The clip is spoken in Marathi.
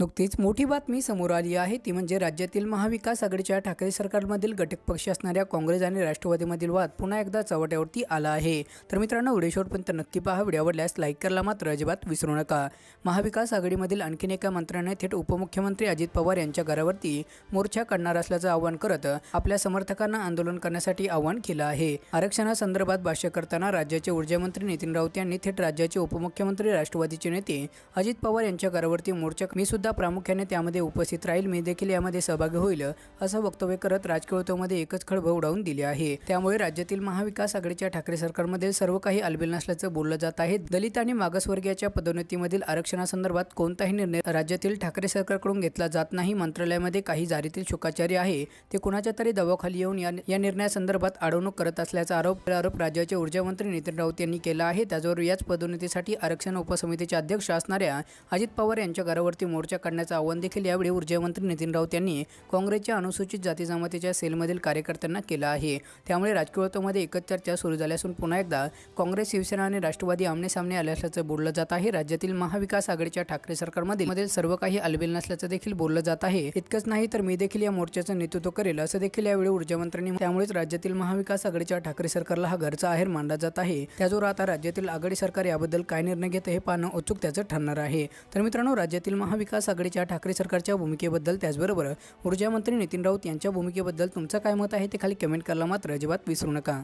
नुकतीच मोठी बातमी समोर आली आहे ती म्हणजे राज्यातील महाविकास आघाडीच्या ठाकरे सरकारमधील घटक पक्ष असणाऱ्या काँग्रेस आणि राष्ट्रवादीमधील वाद पुन्हा एकदा चवट्यावरती आला आहे तर मित्रांनो व्हिडिओशॉटपर्यंत नक्की पहा व्हिडिओ आवडल्यास लाईक करायला मात्र अजिबात विसरू नका महाविकास आघाडीमधील आणखीन एका मंत्र्याने थेट उपमुख्यमंत्री अजित पवार यांच्या घरावरती मोर्चा काढणार असल्याचं आवाहन करत आपल्या समर्थकांना आंदोलन करण्यासाठी आवाहन केलं आहे आरक्षणासंदर्भात भाष्य करताना राज्याचे ऊर्जामंत्री नितीन राऊत यांनी थेट राज्याचे उपमुख्यमंत्री राष्ट्रवादीचे नेते अजित पवार यांच्या घरावरती मोर्चा मी सुद्धा सुद्धा प्रामुख्याने त्यामध्ये उपस्थित राहील मी देखील यामध्ये सहभागी होईल असं वक्तव्य करत राजकीयत्वामध्ये एकच खळबळ उडावून दिली आहे त्यामुळे राज्यातील महाविकास आघाडीच्या ठाकरे सरकारमध्ये सर्व काही अलबिल नसल्याचं बोललं जात आहे दलित आणि मागासवर्गीयाच्या पदोन्नतीमधील आरक्षणासंदर्भात कोणताही निर्णय राज्यातील ठाकरे सरकारकडून घेतला जात नाही मंत्रालयामध्ये काही जारीतील शुकाचारी आहे ते कुणाच्या तरी दबावाखाली येऊन या निर्णयासंदर्भात अडवणूक करत असल्याचा आरोप आरोप राज्याचे ऊर्जामंत्री नितीन राऊत यांनी केला आहे त्याचबरोबर याच पदोन्नतीसाठी आरक्षण उपसमितीचे अध्यक्ष असणाऱ्या अजित पवार यांच्या घरावरती मोर्चा करण्याचं आव्हान देखील यावेळी ऊर्जामंत्री नितीन राऊत यांनी काँग्रेसच्या अनुसूचित जाती जमातीच्या सेलमधील कार्यकर्त्यांना केलं आहे त्यामुळे राजकीय एकच चर्चा सुरू झाली असून पुन्हा एकदा काँग्रेस शिवसेना आणि राष्ट्रवादी आमनेसामने आले असल्याचं बोललं जात आहे राज्यातील महाविकास आघाडीच्या ठाकरे सरकारमध्ये सर्व काही अलबेल नसल्याचं देखील बोललं जात आहे इतकंच नाही तर मी देखील या मोर्चाचं नेतृत्व करेल असं देखील यावेळी ऊर्जामंत्र्यांनी त्यामुळेच राज्यातील महाविकास आघाडीच्या ठाकरे सरकारला हा घरचा आहेर मानला जात आहे त्याचबरोबर आता राज्यातील आघाडी सरकार याबद्दल काय निर्णय घेतं हे पाहणं त्याचं ठरणार आहे तर मित्रांनो राज्यातील महाविकास आघाडीच्या ठाकरे सरकारच्या भूमिकेबद्दल त्याचबरोबर ऊर्जामंत्री नितीन राऊत यांच्या भूमिकेबद्दल तुमचं काय मत आहे ते खाली कमेंट करायला मात्र अजिबात विसरू नका